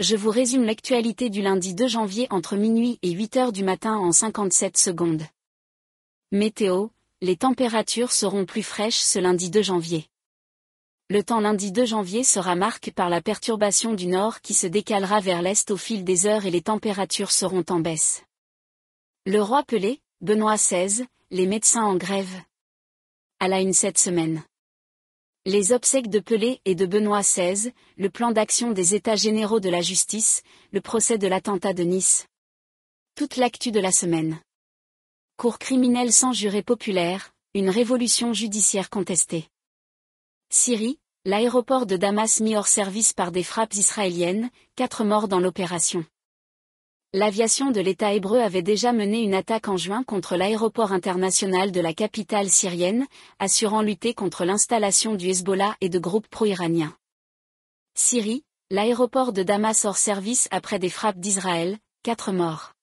je vous résume l'actualité du lundi 2 janvier entre minuit et 8 heures du matin en 57 secondes. Météo, les températures seront plus fraîches ce lundi 2 janvier. Le temps lundi 2 janvier sera marqué par la perturbation du nord qui se décalera vers l'est au fil des heures et les températures seront en baisse. Le roi Pelé, Benoît XVI, les médecins en grève. À la une cette semaine. Les obsèques de Pelé et de Benoît XVI, le plan d'action des États généraux de la justice, le procès de l'attentat de Nice. Toute l'actu de la semaine. Cour criminelle sans juré populaire, une révolution judiciaire contestée. Syrie, l'aéroport de Damas mis hors service par des frappes israéliennes, quatre morts dans l'opération. L'aviation de l'État hébreu avait déjà mené une attaque en juin contre l'aéroport international de la capitale syrienne, assurant lutter contre l'installation du Hezbollah et de groupes pro-iraniens. Syrie, l'aéroport de Damas hors service après des frappes d'Israël, quatre morts.